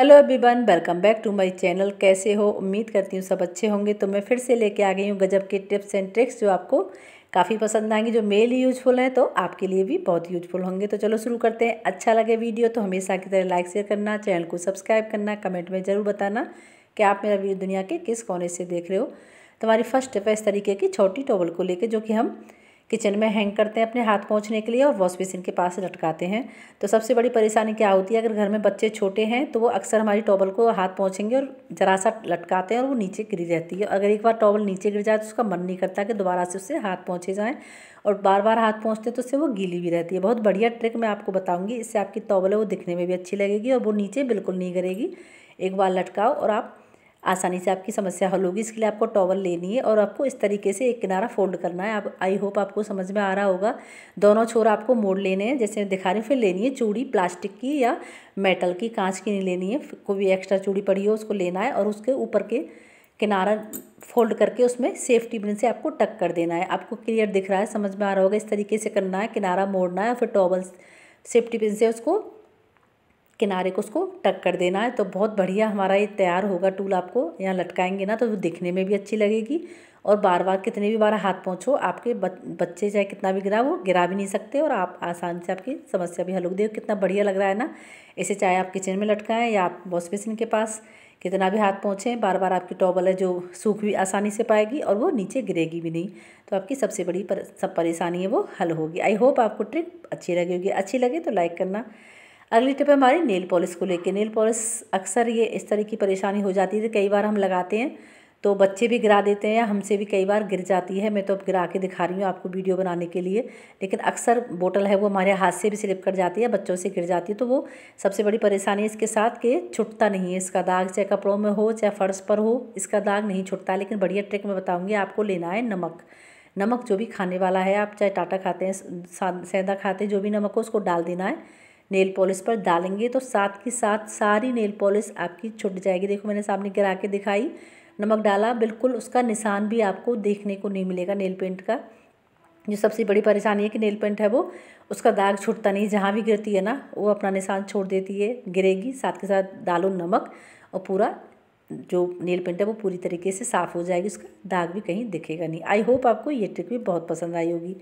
hello बन welcome back to my channel कैसे हो उम्मीद करती हूँ सब अच्छे होंगे तो मैं फिर से लेके आ गई हूँ गजब के टिप्स एंड ट्रिक्स जो आपको काफ़ी पसंद आएंगे जो मेल यूजफुल हैं तो आपके लिए भी बहुत यूजफुल होंगे तो चलो शुरू करते हैं अच्छा लगे वीडियो तो हमेशा की तरह लाइक शेयर करना चैनल को सब्सक्राइब करना कमेंट में ज़रूर बताना कि आप मेरा वीडियो दुनिया के किस कोने से देख रहे हो तुम्हारी फर्स्ट टिप है इस तरीके की छोटी टॉवल को लेकर जो कि हम किचन में हैंग करते हैं अपने हाथ पहुँचने के लिए और वॉश बेसिन के पास लटकाते हैं तो सबसे बड़ी परेशानी क्या होती है अगर घर में बच्चे छोटे हैं तो वो अक्सर हमारी टॉवल को हाथ पहुँचेंगे और जरा सा लटकाते हैं और वो नीचे गिरी रहती है अगर एक बार टॉवल नीचे गिर जाए तो उसका मन नहीं करता कि दोबारा से उससे हाथ पहुँचे जाएँ और बार बार हाथ पहुँचते तो उससे वो गीली भी रहती है बहुत बढ़िया ट्रिक मैं आपको बताऊँगी इससे आपकी टॉवल है वो दिखने में भी अच्छी लगेगी और वो नीचे बिल्कुल नहीं गिरेगी एक बार लटकाओ और आप आसानी से आपकी समस्या हल होगी इसके लिए आपको टॉवल लेनी है और आपको इस तरीके से एक किनारा फोल्ड करना है आप आई होप आपको समझ में आ रहा होगा दोनों छोर आपको मोड़ लेने हैं जैसे दिखा रहे फिर लेनी है चूड़ी प्लास्टिक की या मेटल की कांच की नहीं लेनी है कोई भी एक्स्ट्रा चूड़ी पड़ी हो उसको लेना है और उसके ऊपर के किनारा फोल्ड करके उसमें सेफ्टी पिन से आपको टक कर देना है आपको क्लियर दिख रहा है समझ में आ रहा होगा इस तरीके से करना है किनारा मोड़ना है और फिर टॉवल सेफ्टी पिन से उसको किनारे को उसको टक कर देना है तो बहुत बढ़िया हमारा ये तैयार होगा टूल आपको यहाँ लटकाएंगे ना तो वो दिखने में भी अच्छी लगेगी और बार बार कितने भी बार हाथ पहुँचो आपके बच्चे चाहे कितना भी गिरा वो गिरा भी नहीं सकते और आप आसान से आपकी समस्या भी हल होगी देखो कितना बढ़िया लग रहा है ना इसे चाहे आप किचन में लटकाएं या आप वॉश बेसिन के पास कितना भी हाथ पहुँचे बार बार आपकी टॉवल है जो सूख भी आसानी से पाएगी और वो नीचे गिरेगी भी नहीं तो आपकी सबसे बड़ी पर, सब परेशानी है वो हल होगी आई होप आपको ट्रिक अच्छी लगी होगी अच्छी लगे तो लाइक करना अगली टिप है हमारी नेल पॉलिश को लेके नेल पॉलिश अक्सर ये इस तरह की परेशानी हो जाती है कई बार हम लगाते हैं तो बच्चे भी गिरा देते हैं या हमसे भी कई बार गिर जाती है मैं तो अब गिरा के दिखा रही हूँ आपको वीडियो बनाने के लिए लेकिन अक्सर बोतल है वो हमारे हाथ से भी स्लिप कर जाती है बच्चों से गिर जाती है तो वो सबसे बड़ी परेशानी इसके साथ कि छुटता नहीं है इसका दाग चाहे कपड़ों में हो चाहे फ़र्श पर हो इसका दाग नहीं छुटता लेकिन बढ़िया ट्रिक मैं बताऊँगी आपको लेना है नमक नमक जो भी खाने वाला है आप चाहे टाटा खाते हैं सैदा खाते हैं जो भी नमक हो उसको डाल देना है नेल पॉलिश पर डालेंगे तो साथ के साथ सारी नेल पॉलिश आपकी छुट जाएगी देखो मैंने सामने गिरा के दिखाई नमक डाला बिल्कुल उसका निशान भी आपको देखने को नहीं मिलेगा नेल पेंट का जो सबसे बड़ी परेशानी है कि नेल पेंट है वो उसका दाग छूटता नहीं जहाँ भी गिरती है ना वो अपना निशान छोड़ देती है गिरेगी साथ के साथ डालो नमक और पूरा जो नेल पेंट है वो पूरी तरीके से साफ़ हो जाएगी उसका दाग भी कहीं दिखेगा नहीं आई होप आपको ये ट्रिप भी बहुत पसंद आई होगी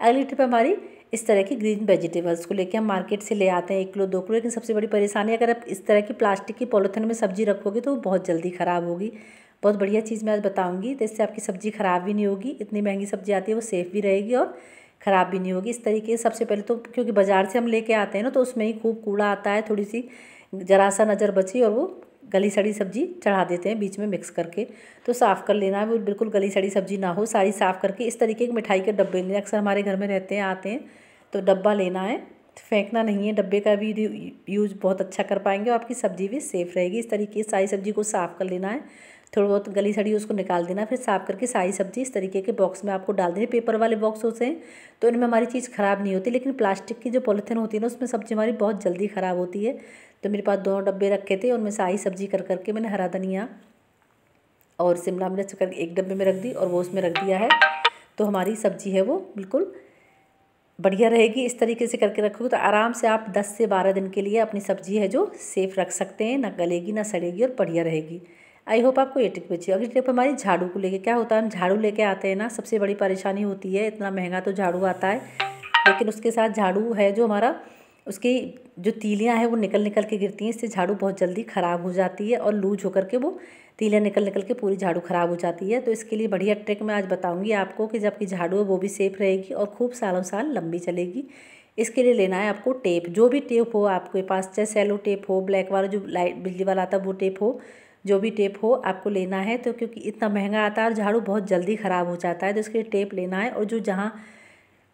अगली ट्रिप हमारी इस तरह की ग्रीन वेजिटेबल्स को लेकर हम मार्केट से ले आते हैं एक किलो दो किलो लेकिन सबसे बड़ी परेशानी अगर आप इस तरह की प्लास्टिक की पॉलीथिन में सब्जी रखोगे तो वो बहुत जल्दी ख़राब होगी बहुत बढ़िया चीज़ मैं आज बताऊँगी तो इससे आपकी सब्ज़ी ख़राब भी नहीं होगी इतनी महंगी सब्ज़ी आती है वो सेफ़ भी रहेगी और ख़राब भी नहीं होगी इस तरीके से सबसे पहले तो क्योंकि बाज़ार से हम लेके आते हैं ना तो उसमें ही खूब कूड़ा आता है थोड़ी सी जरा सा नज़र बची और वो गली सड़ी सब्जी चढ़ा देते हैं बीच में मिक्स करके तो साफ़ कर लेना है वो बिल्कुल गली सड़ी सब्जी ना हो सारी साफ़ करके इस तरीके की मिठाई के डब्बे लेने अक्सर हमारे घर में रहते हैं आते हैं तो डब्बा लेना है फेंकना नहीं है डब्बे का भी यूज बहुत अच्छा कर पाएंगे और आपकी सब्ज़ी भी सेफ़ रहेगी इस तरीके सारी सब्ज़ी को साफ़ कर लेना है थोड़ी बहुत गली सड़ी उसको निकाल देना फिर साफ़ करके सारी सब्ज़ी इस तरीके के बॉक्स में आपको डाल देना पेपर वाले बॉक्स होते हैं तो इनमें हमारी चीज़ ख़राब नहीं होती लेकिन प्लास्टिक की जो पॉलीथिन होती है ना उसमें सब्ज़ी हमारी बहुत जल्दी ख़राब होती है तो मेरे पास दोनों डब्बे रखे थे उनमें सारी सब्ज़ी कर करके मैंने हरा धनिया और शिमला मिर्च करके एक डब्बे में रख दी और वो उसमें रख दिया है तो हमारी सब्ज़ी है वो बिल्कुल बढ़िया रहेगी इस तरीके से करके रखोगे तो आराम से आप 10 से 12 दिन के लिए अपनी सब्जी है जो सेफ़ रख सकते हैं ना गलेगी ना सड़ेगी और बढ़िया रहेगी आई होप आपको ये टिक बची अगली टिप हमारी झाड़ू को लेके क्या होता है हम झाड़ू लेके आते हैं ना सबसे बड़ी परेशानी होती है इतना महंगा तो झाड़ू आता है लेकिन उसके साथ झाड़ू है जो हमारा उसकी जो तीलियाँ हैं वो निकल निकल के गिरती हैं इससे झाड़ू बहुत जल्दी ख़राब हो जाती है और लूज होकर के वो तीला निकल निकल के पूरी झाड़ू ख़राब हो जाती है तो इसके लिए बढ़िया ट्रिक मैं आज बताऊँगी आपको कि जब की झाड़ू है वो भी सेफ़ रहेगी और खूब सालों साल लंबी चलेगी इसके लिए लेना है आपको टेप जो भी टेप हो आपके पास चाहे सेलो टेप हो ब्लैक वाला जो लाइट बिजली वाला आता है वो टेप हो जो भी टेप हो आपको लेना है तो क्योंकि इतना महंगा आता है और झाड़ू बहुत जल्दी ख़राब हो जाता है तो इसके लिए टेप लेना है और जो जहाँ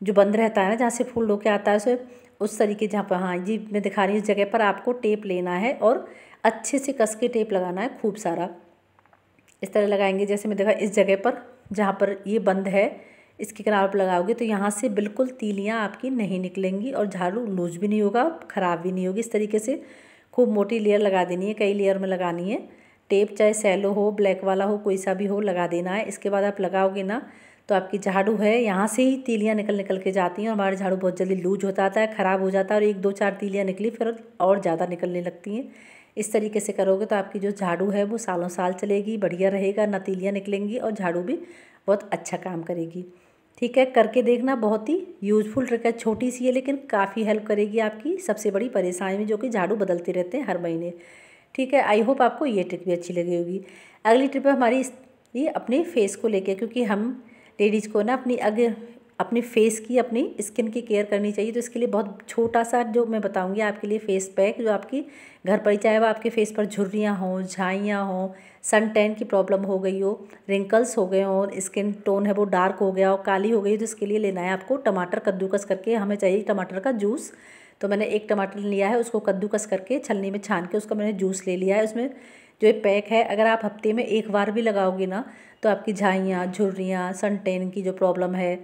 जो बंद रहता है ना जहाँ से फूल के आता है उसे उस तरीके जहाँ पर हाँ जी मैं दिखा रही हूँ इस जगह पर आपको टेप लेना है और अच्छे से कस के टेप लगाना है खूब सारा इस तरह लगाएंगे जैसे मैं देखा इस जगह पर जहाँ पर ये बंद है इसकी किनार पर लगाओगे तो यहाँ से बिल्कुल तीलियाँ आपकी नहीं निकलेंगी और झाड़ू लूज भी नहीं होगा ख़राब भी नहीं होगी इस तरीके से खूब मोटी लेयर लगा देनी है कई लेयर में लगानी है टेप चाहे सैलो हो ब्लैक वाला हो कोई सा भी हो लगा देना है इसके बाद आप लगाओगे ना तो आपकी झाड़ू है यहाँ से ही तीलियाँ निकल निकल के जाती हैं और हमारे झाड़ू बहुत जल्दी लूज हो जाता है ख़राब हो जाता है और एक दो चार तीलियाँ निकली फिर और ज़्यादा निकलने लगती हैं इस तरीके से करोगे तो आपकी जो झाड़ू है वो सालों साल चलेगी बढ़िया रहेगा नतीलियाँ निकलेंगी और झाड़ू भी बहुत अच्छा काम करेगी ठीक है करके देखना बहुत ही यूजफुल ट्रिक है छोटी सी है लेकिन काफ़ी हेल्प करेगी आपकी सबसे बड़ी परेशानी में जो कि झाड़ू बदलते रहते हैं हर महीने ठीक है आई होप आपको ये ट्रिक भी अच्छी लगी होगी अगली ट्रिप है हमारी ये अपने फेस को लेके क्योंकि हम लेडीज़ को ना अपनी अगर अपने फेस की अपनी स्किन की केयर करनी चाहिए तो इसके लिए बहुत छोटा सा जो मैं बताऊंगी आपके लिए फेस पैक जो आपकी घर पर ही चाहे वह आपके फेस पर झुर्रियाँ हों झाइयाँ हों सन टैन की प्रॉब्लम हो गई हो रिंकल्स हो गए हों स्किन टोन है वो डार्क हो गया हो काली हो गई तो इसके लिए लेना है आपको टमाटर कद्दूकस करके हमें चाहिए टमाटर का जूस तो मैंने एक टमाटर लिया है उसको कद्दूकस करके छलनी में छान के उसका मैंने जूस ले लिया है उसमें जो ये पैक है अगर आप हफ्ते में एक बार भी लगाओगे ना तो आपकी झाइयाँ झुर्रियाँ सन टैन की जो प्रॉब्लम है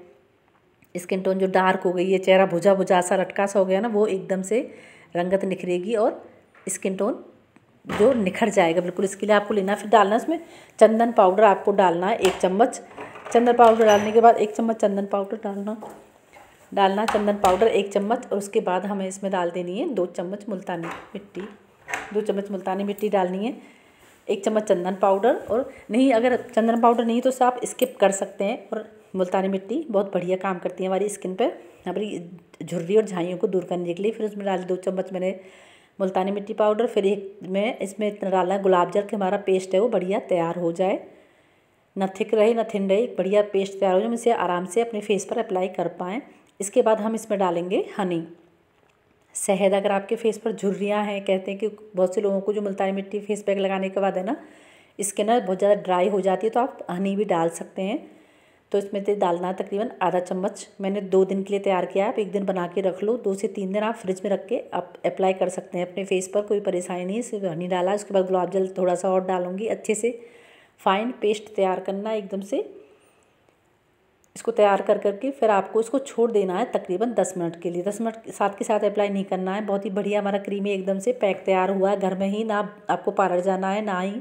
स्किन टोन जो डार्क हो गई है चेहरा भुजा भुजा सा लटका सा हो गया ना वो एकदम से रंगत निखरेगी और स्किन टोन जो निखर जाएगा बिल्कुल इसके लिए आपको लेना फिर डालना है उसमें चंदन पाउडर आपको डालना है एक चम्मच चंदन पाउडर डालने के बाद एक चम्मच चंदन पाउडर डालना डालना चंदन पाउडर एक चम्मच और उसके बाद हमें इसमें डाल देनी है दो चम्मच मुल्तानी मिट्टी दो चम्मच मुल्तानी मिट्टी डालनी है एक चम्मच चंदन पाउडर और नहीं अगर चंदन पाउडर नहीं तो उसे आप स्किप कर सकते हैं और मुल्तानी मिट्टी बहुत बढ़िया काम करती है हमारी स्किन पर हमारी झुर्री और झाइयों को दूर करने के लिए फिर उसमें डाल दो चम्मच मैंने मुल्तानी मिट्टी पाउडर फिर एक में इसमें इतना डालना है गुलाब जल के हमारा पेस्ट है वो बढ़िया तैयार हो जाए ना थिक रहे ना थिन रहे एक बढ़िया पेस्ट तैयार हो जाए हम इसे आराम से अपने फेस पर अप्लाई कर पाएँ इसके बाद हम इसमें डालेंगे हनी शहद अगर आपके फेस पर झुर्रियाँ हैं कहते हैं कि बहुत से लोगों को जो मुल्तानी मिट्टी फेस पैक लगाने के बाद है ना स्किन बहुत ज़्यादा ड्राई हो जाती है तो आप हनी भी डाल सकते हैं तो इसमें से डालना तकरीबन आधा चम्मच मैंने दो दिन के लिए तैयार किया है आप एक दिन बना के रख लो दो से तीन दिन आप फ्रिज में रख के आप अप्लाई कर सकते हैं अपने फेस पर कोई परेशानी नहीं सिर्फ हनी डाला उसके बाद गुलाब जल थोड़ा सा और डालूंगी अच्छे से फाइन पेस्ट तैयार करना एकदम से इसको तैयार कर करके फिर आपको इसको छोड़ देना है तकरीबन दस मिनट के लिए दस मिनट साथ के साथ अप्लाई नहीं करना है बहुत ही बढ़िया हमारा क्रीमी एकदम से पैक तैयार हुआ है घर में ही ना आपको पार्लर जाना है ना ही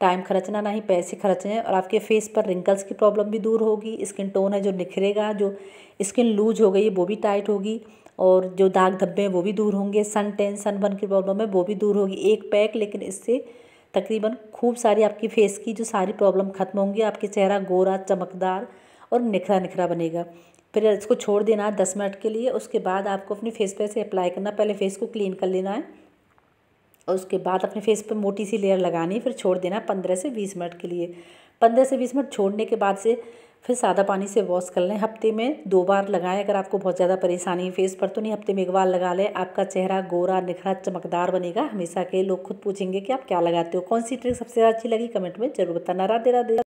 टाइम खर्चना ना ही पैसे खर्चने और आपके फेस पर रिंकल्स की प्रॉब्लम भी दूर होगी स्किन टोन है जो निखरेगा जो स्किन लूज हो गई है वो भी टाइट होगी और जो दाग धब्बे हैं वो भी दूर होंगे सन टेन सनबर्न की प्रॉब्लम है वो भी दूर होगी एक पैक लेकिन इससे तकरीबन खूब सारी आपकी फेस की जो सारी प्रॉब्लम ख़त्म होंगी आपके चेहरा गोरा चमकदार और निखरा निखरा बनेगा फिर इसको छोड़ देना है दस मिनट के लिए उसके बाद आपको अपनी फेस पे से अप्लाई करना पहले फेस को क्लीन कर लेना है और उसके बाद अपने फेस पर मोटी सी लेयर लगानी फिर छोड़ देना पंद्रह से बीस मिनट के लिए पंद्रह से बीस मिनट छोड़ने के बाद से फिर सादा पानी से वॉश कर लें हफ्ते में दो बार लगाएं अगर आपको बहुत ज़्यादा परेशानी है फेस पर तो नहीं हफ्ते में एक बार लगा लें आपका चेहरा गोरा निखरा चमकदार बनेगा हमेशा के लोग खुद पूछेंगे कि आप क्या लगाते हो कौन सी ट्रिक सबसे अच्छी लगी कमेंट में जरूर बताना राधे राधे